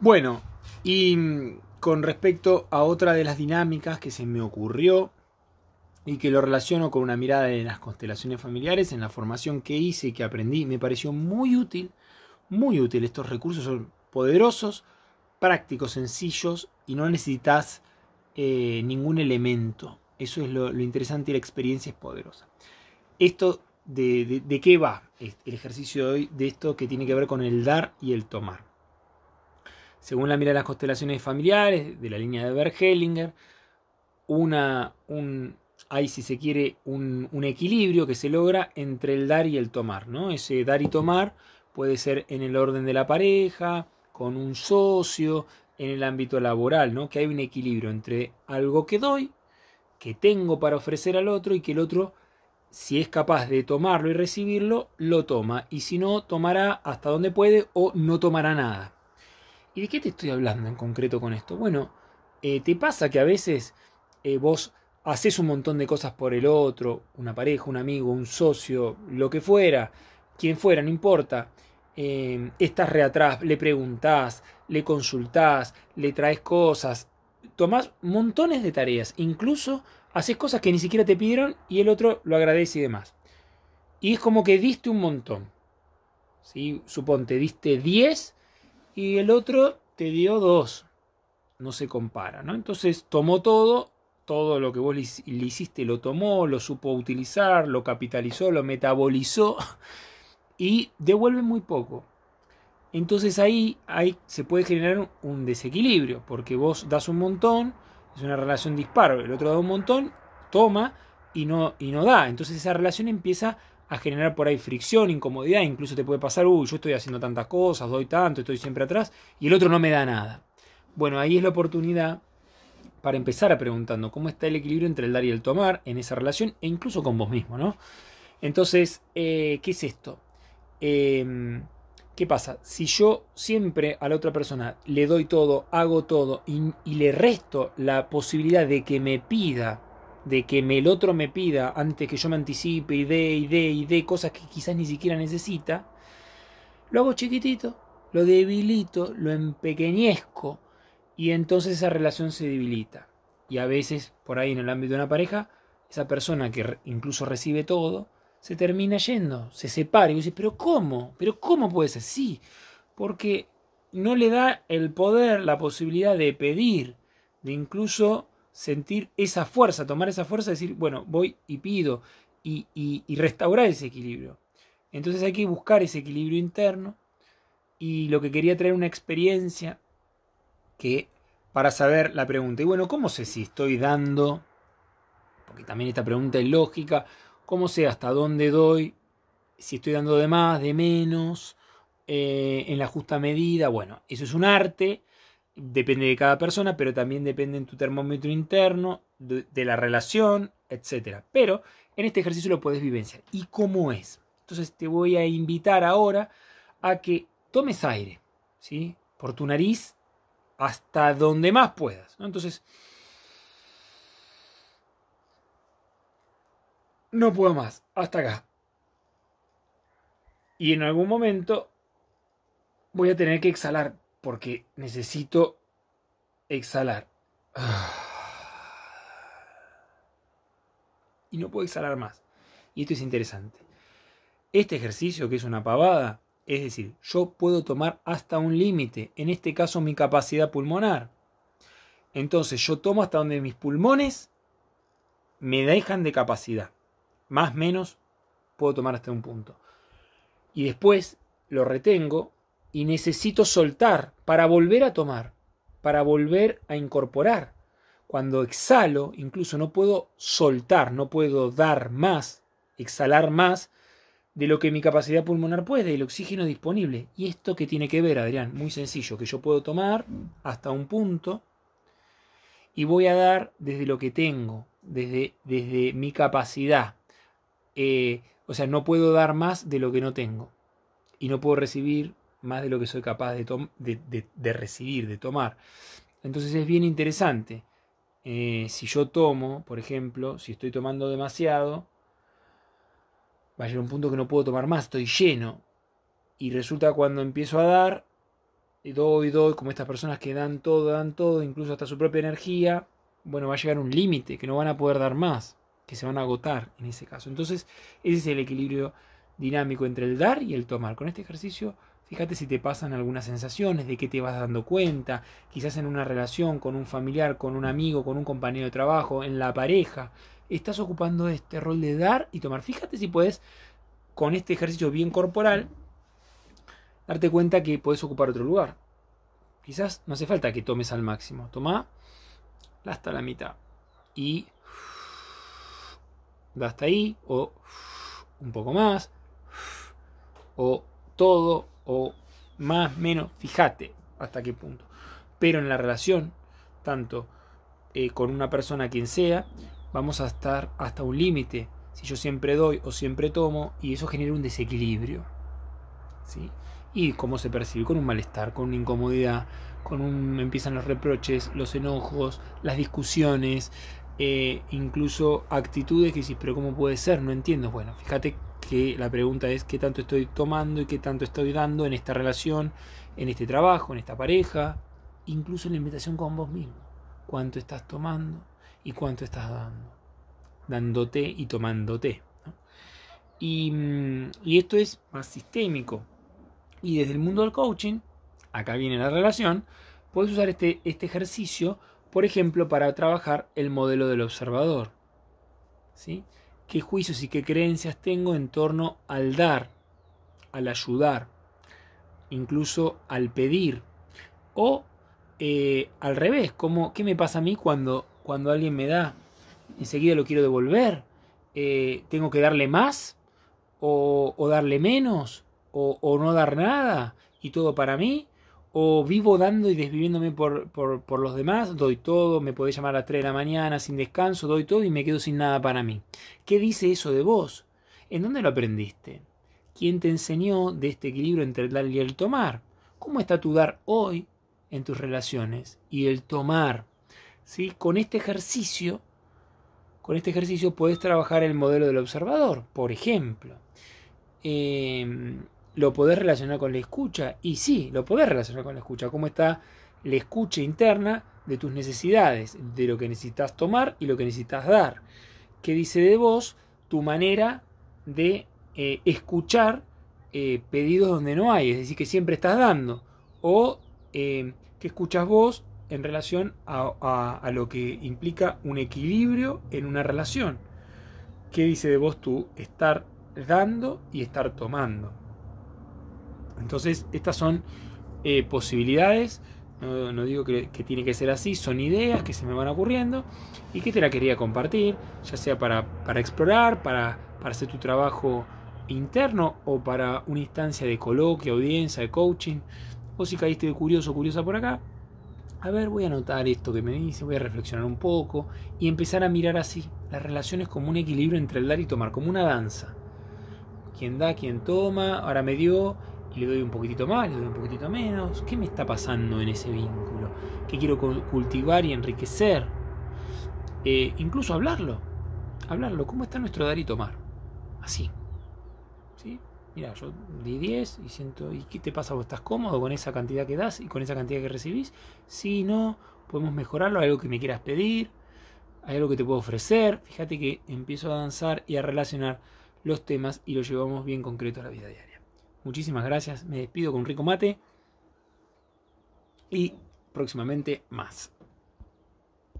Bueno, y mm, con respecto a otra de las dinámicas que se me ocurrió y que lo relaciono con una mirada de las constelaciones familiares, en la formación que hice y que aprendí, me pareció muy útil, muy útil. Estos recursos son poderosos, prácticos, sencillos y no necesitas eh, ningún elemento. Eso es lo, interesante y la experiencia es poderosa. Esto, ¿de qué va el ejercicio de hoy? De esto que tiene que ver con el dar y el tomar. Según la mira de las constelaciones familiares, de la línea de Bergelinger, una, un, hay, si se quiere, un, equilibrio que se logra entre el dar y el tomar. ¿no? Ese dar y tomar puede ser en el orden de la pareja, con un socio, en el ámbito laboral, ¿no? que hay un equilibrio entre algo que doy, que tengo para ofrecer al otro y que el otro, si es capaz de tomarlo y recibirlo, lo toma. Y si no, tomará hasta donde puede o no tomará nada. ¿Y de qué te estoy hablando en concreto con esto? Bueno, eh, te pasa que a veces eh, vos haces un montón de cosas por el otro, una pareja, un amigo, un socio, lo que fuera, quien fuera, no importa. Em, estás re atrás, le preguntás, le consultás, le traes cosas, tomás montones de tareas, incluso haces cosas que ni siquiera te pidieron y el otro lo agradece y demás. Y es como que diste un montón. ¿sí? Suponte, diste 10 y el otro te dio dos, No se compara, ¿no? Entonces tomó todo, todo lo que vos le hiciste lo tomó, lo supo utilizar, lo capitalizó, lo metabolizó y devuelve muy poco. Entonces ahí, ahí se puede generar un desequilibrio, porque vos das un montón, es una relación disparo, el otro da un montón, toma y no, y no da. Entonces esa relación empieza a generar por ahí fricción, incomodidad, incluso te puede pasar, uy, yo estoy haciendo tantas cosas, doy tanto, estoy siempre atrás, y el otro no me da nada. Bueno, ahí es la oportunidad para empezar a preguntando cómo está el equilibrio entre el dar y el tomar en esa relación e incluso con vos mismo, ¿no? Entonces, eh, ¿qué es esto? Em, ¿Qué pasa? Si yo siempre a la otra persona le doy todo, hago todo y le resto la posibilidad de que me pida de que el otro me pida antes que yo me anticipe y dé y dé y dé cosas que quizás ni siquiera necesita, lo hago chiquitito, lo debilito, lo empequeñezco y entonces esa relación se debilita. Y a veces, por ahí en el ámbito de una pareja, esa persona que incluso recibe todo, se termina yendo, se separa y dice, pero ¿cómo? ¿Pero cómo puede ser? Sí, porque no le da el poder, la posibilidad de pedir, de incluso sentir esa fuerza, tomar esa fuerza, decir, bueno, voy y pido y, restaurar ese equilibrio. Entonces hay que buscar ese equilibrio interno y lo que quería traer una experiencia que para saber la pregunta. Y bueno, ¿cómo sé si estoy dando? Porque también esta pregunta es lógica. ¿Cómo sé hasta dónde doy? Si estoy dando de más, de menos, eh, en la justa medida. Bueno, eso es un arte depende de cada persona, pero también depende en tu termómetro interno, de, la relación, etc. Pero en este ejercicio lo puedes vivenciar. ¿Y cómo es? Entonces te voy a invitar ahora a que tomes aire, ¿sí? Por tu nariz hasta donde más puedas. Entonces, no puedo más, hasta acá. Y en algún momento voy a tener que exhalar porque necesito exhalar. Y no puedo exhalar más. Y esto es interesante. Este ejercicio, que es una pavada, es decir, yo puedo tomar hasta un límite, en este caso mi capacidad pulmonar. Entonces yo tomo hasta donde mis pulmones me dejan de capacidad. Más o menos puedo tomar hasta un punto. Y después lo retengo y necesito soltar para volver a tomar, para volver a incorporar. Cuando exhalo, incluso no puedo soltar, no puedo dar más, exhalar más de lo que mi capacidad pulmonar puede, el oxígeno disponible. ¿Y esto qué tiene que ver, Adrián? Muy sencillo, que yo puedo tomar hasta un punto y voy a dar desde lo que tengo, desde, desde mi capacidad. Eh, o sea, no puedo dar más de lo que no tengo. Y no puedo recibir más de lo que soy capaz de, recibir, de tomar. Entonces es bien interesante. Eh, si yo tomo, por ejemplo, si estoy tomando demasiado, va a llegar un punto que no puedo tomar más, estoy lleno. Y resulta cuando empiezo a dar, y doy, doy, como estas personas que dan todo, dan todo, incluso hasta su propia energía, bueno, va a llegar un límite, que no van a poder dar más, que se van a agotar en ese caso. Entonces, ese es el equilibrio dinámico entre el dar y el tomar. Con este ejercicio Fíjate si te pasan algunas sensaciones, de qué te vas dando cuenta, quizás en una relación con un familiar, con un amigo, con un compañero de trabajo, en la pareja. Estás ocupando este rol de dar y tomar. Fíjate si puedes, con este ejercicio bien corporal, darte cuenta que puedes ocupar otro lugar. Quizás no hace falta que tomes al máximo. Toma hasta la mitad. Y da hasta ahí, o un poco más, o todo, o más, menos, fíjate hasta qué punto. Pero en la relación, tanto eh, con una persona quien sea, vamos a estar hasta un límite. Si yo siempre doy o siempre tomo, y eso genera un desequilibrio. ¿sí? Y cómo se percibe, con un malestar, con una incomodidad, con un. empiezan los reproches, los enojos, las discusiones, eh, incluso actitudes que dices, pero ¿cómo puede ser? No entiendo. Bueno, fíjate que la pregunta es qué tanto estoy tomando y qué tanto estoy dando en esta relación, en este trabajo, en esta pareja, incluso en la invitación con vos mismo. Cuánto estás tomando y cuánto estás dando. Dándote y tomándote. Y, mm, y esto es más sistémico. Y desde el mundo del coaching, acá viene la relación, puedes usar este, este ejercicio, por ejemplo, para trabajar el modelo del observador. ¿Sí? qué juicios y qué creencias tengo en torno al dar, al ayudar, incluso al pedir. O eh, al revés, como, ¿qué me pasa a mí cuando, cuando alguien me da? Enseguida lo quiero devolver. Eh, ¿Tengo que darle más? ¿O, darle menos? ¿O no dar nada? ¿Y todo para mí? o vivo dando y desviviéndome por, los demás, doy todo, me podés llamar a 3 de la mañana sin descanso, doy todo y me quedo sin nada para mí. ¿Qué dice eso de vos? ¿En dónde lo aprendiste? ¿Quién te enseñó de este equilibrio entre el dar y el tomar? ¿Cómo está tu dar hoy en tus relaciones y el tomar? ¿Sí? Con este ejercicio, con este ejercicio puedes trabajar el modelo del observador, por ejemplo. Eh, ¿Lo podés relacionar con la escucha? Y sí, lo podés relacionar con la escucha. ¿Cómo está la escucha interna de tus necesidades, de lo que necesitas tomar y lo que necesitas dar? ¿Qué dice de vos tu manera de eh, escuchar eh, pedidos donde no hay? Es decir, que siempre estás dando. O eh, ¿qué escuchas vos en relación a, a, lo que implica un equilibrio en una relación. ¿Qué dice de vos tú estar dando y estar tomando? Entonces, estas son eh, posibilidades. No, digo que, tiene que ser así, son ideas que se me van ocurriendo y que te la quería compartir, ya sea para, explorar, para, hacer tu trabajo interno o para una instancia de coloquio, audiencia, de coaching, o si caíste de curioso o curiosa por acá, a ver, voy a anotar esto que me dice, voy a reflexionar un poco y empezar a mirar así las relaciones como un equilibrio entre el dar y tomar, como una danza. Quien da, quien toma, ahora me dio, y le doy un poquitito más, le doy un poquitito menos. ¿Qué me está pasando en ese vínculo? ¿Qué quiero cultivar y enriquecer? Eh, incluso hablarlo. Hablarlo. ¿Cómo está nuestro dar y tomar? Así. ¿Sí? Mira, yo di 10 y siento. ¿Y qué te pasa? ¿Vos estás cómodo con esa cantidad que das y con esa cantidad que recibís? Si no. Podemos mejorarlo. ¿Hay algo que me quieras pedir? ¿Hay algo que te puedo ofrecer? Fíjate que empiezo a danzar y a relacionar los temas y lo llevamos bien concreto a la vida diaria. Muchísimas gracias. Me despido con rico mate. Y próximamente más.